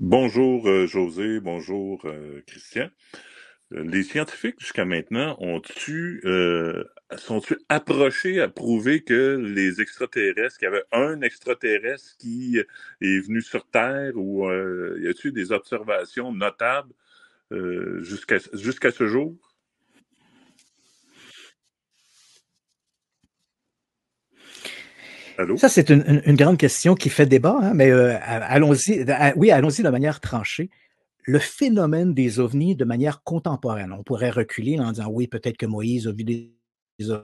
Bonjour euh, José, bonjour euh, Christian. Euh, les scientifiques jusqu'à maintenant ont-tu sont-ils approchés à prouver que les extraterrestres, qu'il y avait un extraterrestre qui est venu sur Terre ou y a-t-il des observations notables jusqu'à jusqu'à ce jour? Ça, c'est une, grande question qui fait débat, hein, mais euh, allons-y, oui, allons-y de manière tranchée. Le phénomène des ovnis de manière contemporaine. On pourrait reculer en disant oui, peut-être que Moïse a vu des ovnis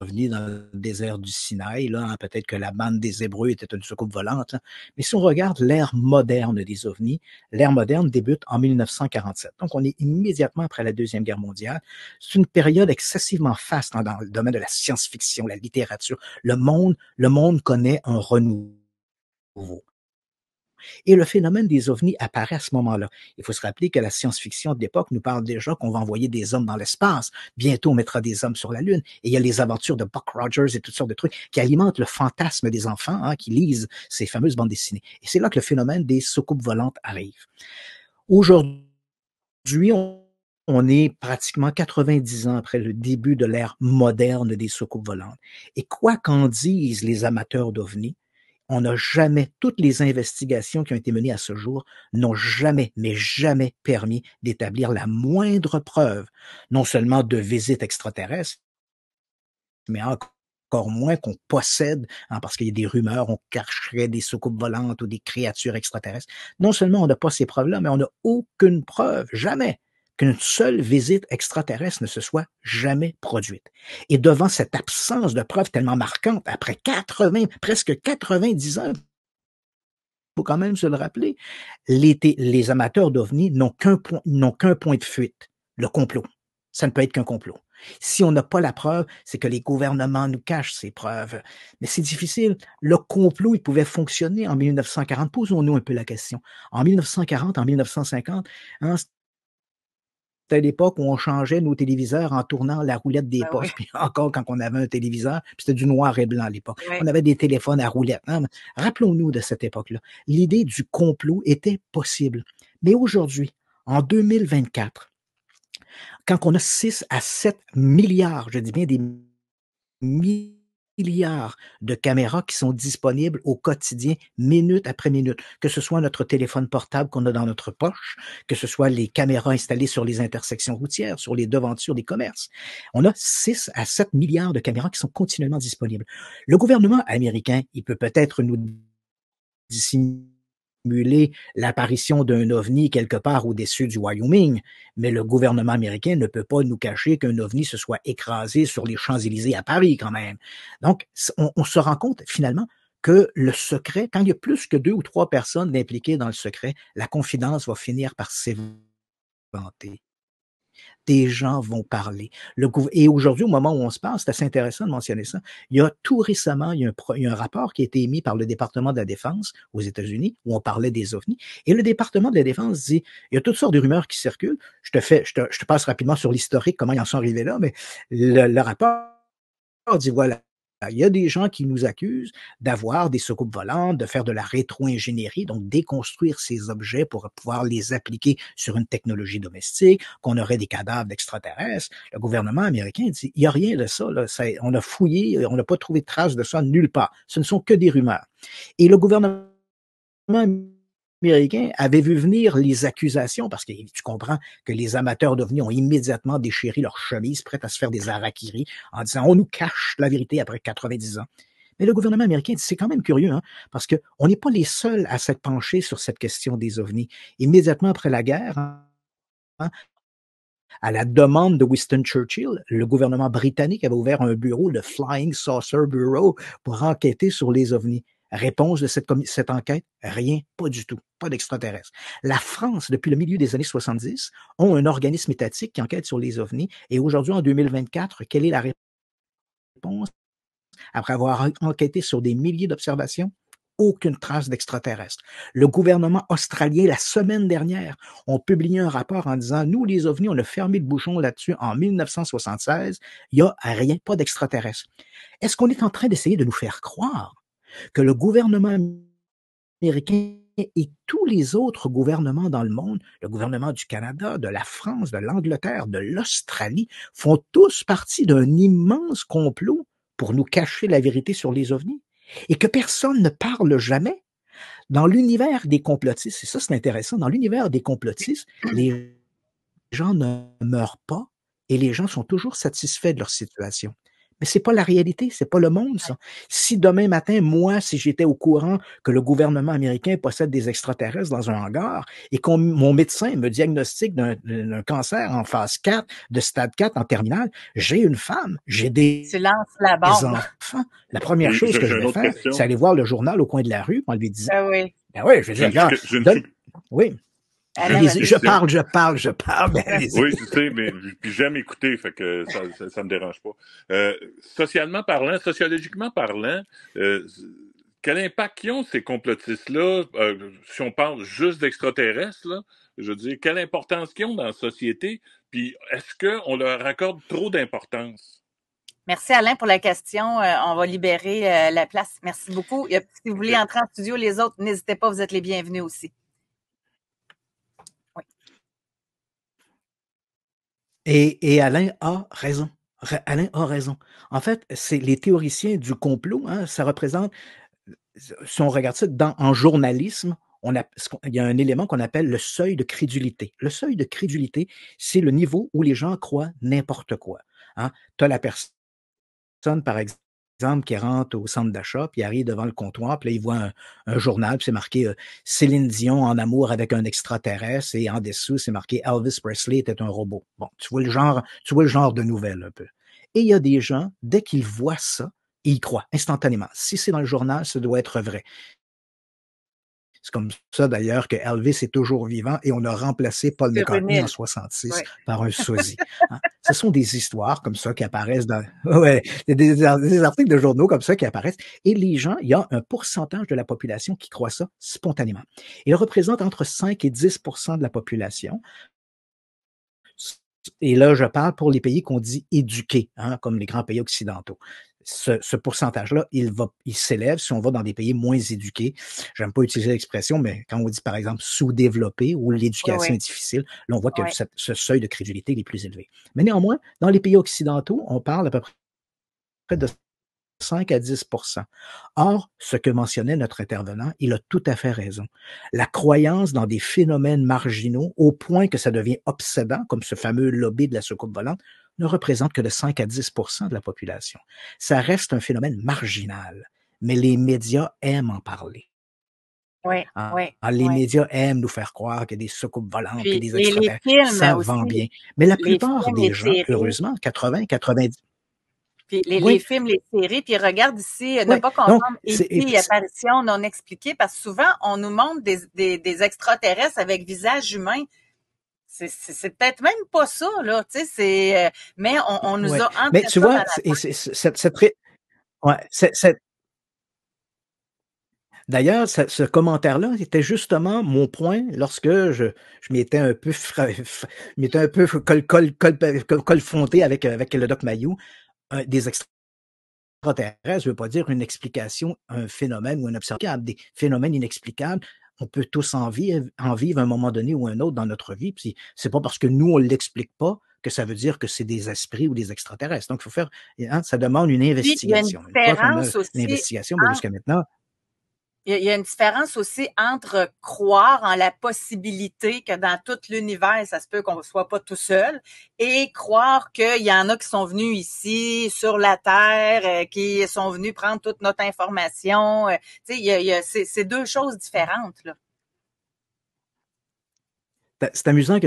revenu dans le désert du Sinaï, là, hein, peut-être que la bande des Hébreux était une soucoupe volante. Hein. Mais si on regarde l'ère moderne des ovnis, l'ère moderne débute en 1947. Donc, on est immédiatement après la Deuxième Guerre mondiale. C'est une période excessivement faste hein, dans le domaine de la science-fiction, la littérature. Le monde, le monde connaît un renouveau. Et le phénomène des ovnis apparaît à ce moment-là. Il faut se rappeler que la science-fiction de l'époque nous parle déjà qu'on va envoyer des hommes dans l'espace. Bientôt, on mettra des hommes sur la Lune. Et il y a les aventures de Buck Rogers et toutes sortes de trucs qui alimentent le fantasme des enfants hein, qui lisent ces fameuses bandes dessinées. Et c'est là que le phénomène des soucoupes volantes arrive. Aujourd'hui, on est pratiquement 90 ans après le début de l'ère moderne des soucoupes volantes. Et quoi qu'en disent les amateurs d'ovnis, on n'a jamais, toutes les investigations qui ont été menées à ce jour n'ont jamais, mais jamais permis d'établir la moindre preuve, non seulement de visites extraterrestres, mais encore moins qu'on possède, hein, parce qu'il y a des rumeurs, on cacherait des soucoupes volantes ou des créatures extraterrestres. Non seulement on n'a pas ces preuves-là, mais on n'a aucune preuve, jamais, qu'une seule visite extraterrestre ne se soit jamais produite. Et devant cette absence de preuves tellement marquante, après 80, presque 90 ans, faut quand même se le rappeler, les, amateurs d'OVNI n'ont qu'un point, qu'un point de fuite, le complot. Ça ne peut être qu'un complot. Si on n'a pas la preuve, c'est que les gouvernements nous cachent ces preuves. Mais c'est difficile. Le complot, il pouvait fonctionner en 1940. Posons-nous un peu la question. En 1940, en 1950, hein, c'était l'époque où on changeait nos téléviseurs en tournant la roulette des ben postes. Puis encore quand on avait un téléviseur, c'était du noir et blanc à l'époque. On avait des téléphones à roulette. Hein. Rappelons-nous de cette époque-là. L'idée du complot était possible. Mais aujourd'hui, en 2024, quand on a 6 à 7 milliards, je dis bien des milliards, milliards de caméras qui sont disponibles au quotidien, minute après minute, que ce soit notre téléphone portable qu'on a dans notre poche, que ce soit les caméras installées sur les intersections routières, sur les devantures des commerces. On a 6 à 7 milliards de caméras qui sont continuellement disponibles. Le gouvernement américain, il peut peut-être nous l'apparition d'un ovni quelque part au-dessus du Wyoming, mais le gouvernement américain ne peut pas nous cacher qu'un ovni se soit écrasé sur les Champs-Élysées à Paris quand même. Donc, on, se rend compte finalement que le secret, quand il y a plus que deux ou trois personnes impliquées dans le secret, la confidence va finir par s'éventer des gens vont parler. et aujourd'hui, au moment où on se passe, c'est assez intéressant de mentionner ça. Il y a tout récemment, il y a, un, un rapport qui a été émis par le département de la Défense aux États-Unis où on parlait des ovnis. Et le département de la Défense dit il y a toutes sortes de rumeurs qui circulent. Je te fais, je te, passe rapidement sur l'historique, comment ils en sont arrivés là, mais le, le rapport dit voilà bah, il y a des gens qui nous accusent d'avoir des soucoupes volantes, de faire de la rétro-ingénierie, donc déconstruire ces objets pour pouvoir les appliquer sur une technologie domestique, qu'on aurait des cadavres d'extraterrestres. Le gouvernement américain dit, il n'y a rien de ça, on a fouillé, on n'a pas trouvé de traces de ça nulle part. Ce ne sont que des rumeurs. Et le gouvernement américain avait vu venir les accusations, parce que tu comprends que les amateurs d'OVNI ont immédiatement déchiré leurs chemises, prêtes à se faire des arakiris, en disant on nous cache la vérité après 90 ans. Mais le gouvernement américain, c'est quand même curieux, hein, parce qu'on n'est pas les seuls à s'être penchés sur cette question des ovnis. Immédiatement après la guerre, hein, à la demande de Winston Churchill, le gouvernement britannique avait ouvert un bureau, le Flying Saucer Bureau, pour enquêter sur les ovnis. Réponse de cette, enquête, rien, pas du tout, pas d'extraterrestre. La France, depuis le milieu des années 70, ont un organisme étatique qui enquête sur les ovnis. Et aujourd'hui, en 2024, quelle est la réponse après avoir enquêté sur des milliers d'observations? aucune trace d'extraterrestre. Le gouvernement australien, la semaine dernière, ont publié un rapport en disant, nous, les ovnis, on a fermé le bouchon là-dessus en 1976, il n'y a rien, pas d'extraterrestre. Est-ce qu'on est en train d'essayer de nous faire croire que le gouvernement américain et tous les autres gouvernements dans le monde, le gouvernement du Canada, de la France, de l'Angleterre, de l'Australie, font tous partie d'un immense complot pour nous cacher la vérité sur les ovnis et que personne ne parle jamais. Dans l'univers des complotistes, et ça c'est intéressant, dans l'univers des complotistes, les gens ne meurent pas et les gens sont toujours satisfaits de leur situation. Mais c'est pas la réalité, c'est pas le monde, ça. Si demain matin, moi, si j'étais au courant que le gouvernement américain possède des extraterrestres dans un hangar et que mon médecin me diagnostique d'un cancer en phase 4, de stade 4 en terminale, j'ai une femme, j'ai des, la enfants. La première chose que je vais faire, c'est aller voir le journal au coin de la rue en lui disant. Ah oui. Ben oui, je vais dire, oui. Ah je parle, je parle, je parle. oui, tu sais, mais j'aime écouter, fait que ça, ça, me dérange pas. Euh, socialement parlant, sociologiquement parlant, euh, quel impact ils ont ces complotistes-là, euh, si on parle juste d'extraterrestres, je veux dire, quelle importance qu'ils ont dans la société, puis est-ce qu'on leur accorde trop d'importance? Merci Alain pour la question. on va libérer la place. Merci beaucoup. si vous voulez entrer en studio, les autres, n'hésitez pas, vous êtes les bienvenus aussi. Et, Alain a raison. Alain a raison. En fait, c'est les théoriciens du complot, hein, ça représente, si on regarde ça en journalisme, il y a un élément qu'on appelle le seuil de crédulité. Le seuil de crédulité, c'est le niveau où les gens croient n'importe quoi. Hein. Tu as la personne, par exemple, exemple, qui rentre au centre d'achat, puis arrive devant le comptoir, puis là, il voit un, journal, puis c'est marqué euh, Céline Dion en amour avec un extraterrestre, et en dessous, c'est marqué Elvis Presley était un robot. Bon, tu vois le genre, tu vois le genre de nouvelles un peu. Et il y a des gens, dès qu'ils voient ça, ils croient instantanément. Si c'est dans le journal, ça doit être vrai. C'est comme ça d'ailleurs que Elvis est toujours vivant et on a remplacé Paul McCartney en 66 par un sosie. Hein. Ce sont des histoires comme ça qui apparaissent dans des, articles de journaux comme ça qui apparaissent et les gens, il y a un pourcentage de la population qui croit ça spontanément. Il représente entre 5 et 10 de la population et là, je parle pour les pays qu'on dit éduqués, hein, comme les grands pays occidentaux ce, pourcentage-là, il, va, il s'élève si on va dans des pays moins éduqués. J'aime pas utiliser l'expression, mais quand on dit par exemple sous-développé ou l'éducation est difficile, là on voit que ce, ce seuil de crédulité est plus élevé. Mais néanmoins, dans les pays occidentaux, on parle à peu près de 5 à 10 Or, ce que mentionnait notre intervenant, il a tout à fait raison. La croyance dans des phénomènes marginaux, au point que ça devient obsédant, comme ce fameux lobby de la soucoupe volante, ne représente que de 5 à 10 de la population. Ça reste un phénomène marginal, mais les médias aiment en parler. Oui, ah, oui, ah, les médias aiment nous faire croire que des soucoupes volantes et des extraterrestres, ça vend bien. Mais la plupart des gens, heureusement, 80, 90, puis les, films, les séries, puis regarde ici, euh, ne pas comprendre ici e apparition non expliquée, parce que souvent, on nous montre des extraterrestres avec visage humain. C'est peut-être même pas ça, là, tu sais, c'est... Euh, mais on, nous a Mais tu vois, D'ailleurs, ce, commentaire-là était justement mon point lorsque je, m'étais un peu, m'étais un peu col, col, avec, avec le Doc Mayou, des extraterrestres, je veux pas dire une explication, un phénomène ou un observable, des phénomènes inexplicables on peut tous en vivre, hein, en vivre un moment donné ou un autre dans notre vie. Puis c'est pas parce que nous, on l'explique pas que ça veut dire que c'est des esprits ou des extraterrestres. Donc, il faut faire, hein, ça demande une investigation. une, investigation, jusqu'à maintenant, il y a une différence aussi entre croire en la possibilité que dans tout l'univers, ça se peut qu'on ne soit pas tout seul, et croire qu'il y en a qui sont venus ici, sur la Terre, euh, qui sont venus prendre toute notre information. Euh, tu sais, il y a, c'est, deux choses différentes. Là. Ben, c'est amusant que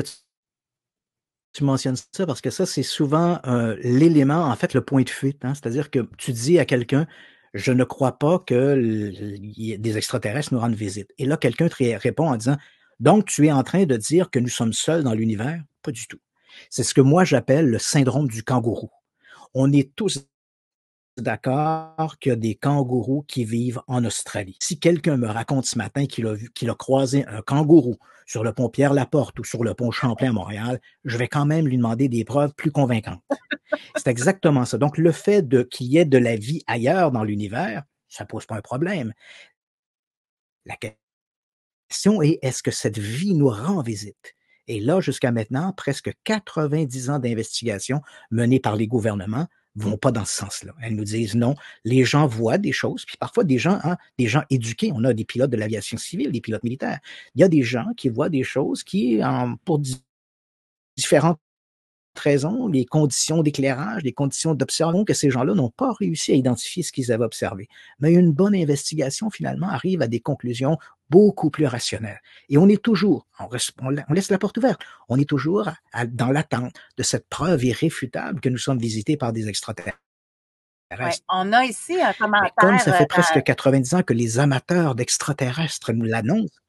tu mentionnes ça parce que ça, c'est souvent euh, l'élément, en fait, le point de fuite. Hein. C'est-à-dire que tu dis à quelqu'un, je ne crois pas que des extraterrestres nous rendent visite. Et là, quelqu'un répond en disant, donc tu es en train de dire que nous sommes seuls dans l'univers? Pas du tout. C'est ce que moi j'appelle le syndrome du kangourou. On est tous d'accord qu'il y a des kangourous qui vivent en Australie. Si quelqu'un me raconte ce matin qu'il a, vu, qu'il a croisé un kangourou sur le pont Pierre-Laporte ou sur le pont Champlain à Montréal, je vais quand même lui demander des preuves plus convaincantes. C'est exactement ça. Donc, le fait de qu'il y ait de la vie ailleurs dans l'univers, ça pose pas un problème. La question est, est-ce que cette vie nous rend visite? Et là, jusqu'à maintenant, presque 90 ans d'investigation menées par les gouvernements vont pas dans ce sens-là. Elles nous disent non, les gens voient des choses, puis parfois des gens, hein, des gens éduqués. On a des pilotes de l'aviation civile, des pilotes militaires. Il y a des gens qui voient des choses qui, pour différentes 13 les conditions d'éclairage, les conditions d'observation que ces gens-là n'ont pas réussi à identifier ce qu'ils avaient observé. Mais une bonne investigation, finalement, arrive à des conclusions beaucoup plus rationnelles. Et on est toujours, on, on laisse la porte ouverte, on est toujours dans l'attente de cette preuve irréfutable que nous sommes visités par des extraterrestres. on a ici un commentaire. comme ça fait euh, presque 90 ans que les amateurs d'extraterrestres nous l'annoncent.